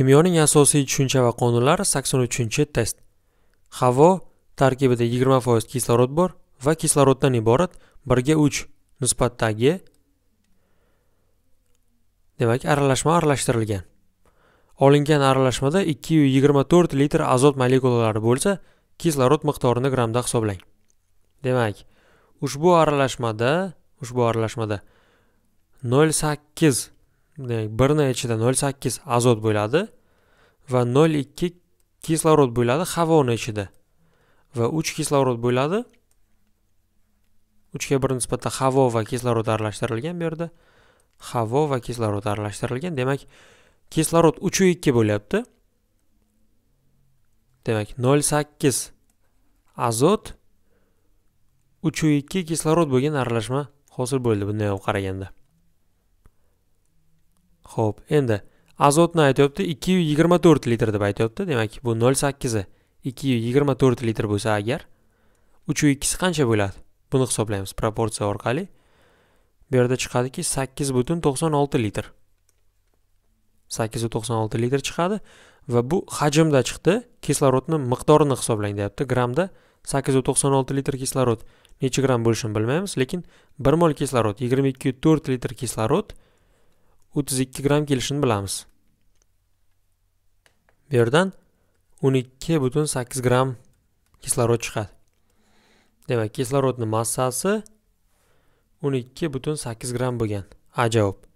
kimyoning asosiy tushuncha va qonunlari 83 test havo tarkibida 20% kislorod bor va kisloroddan iborat 1 ga 3 nisbatdagi demak aralashma aralashtirilgan olingan aralashmada 224 litr azot molekulalari bo'lsa kislorod miqdorini grammda hisoblang demak ushbu aralashmada ushbu aralashmada 0.8 bir birni ichida nol sakkiz azot bo'ladi va nol ikki kislorod bo'ladi havoni ichida va uch kislorod bo'ladi uchga bir nisbatda havo va kislorod aralashtirilgan bu yerda havo va kislorod aralashtirilgan demak kislorod uchu ikki bo'lyapti demak nol sakkiz azot uchu ikki kislorod bo'lgan aralashma hosil bo'ldi bunday qaraganda Xo'p, endi azotni aytibdi 224 litr deb aytibdi. demak bu 08 224 litr bo'lsa agar 3 yu qancha bo'ladi buni hisoblaymiz proporsiya orqali bu yerda chiqadiki 8.96 litr 8.96 litr chiqadi va bu hajmda chiqdi kislorodni miqdorini hisoblang deyapti grammda 8.96 litr kislorod necha gram bo'lishini bilmaymiz lekin 1 mol kislorod 22.4 litr kislorod 32 gram kelishini bilamiz bu yerdan 12.8 gram kislorod chiqadi demak kislorodning massasi 12.8 gram bo'lgan a javob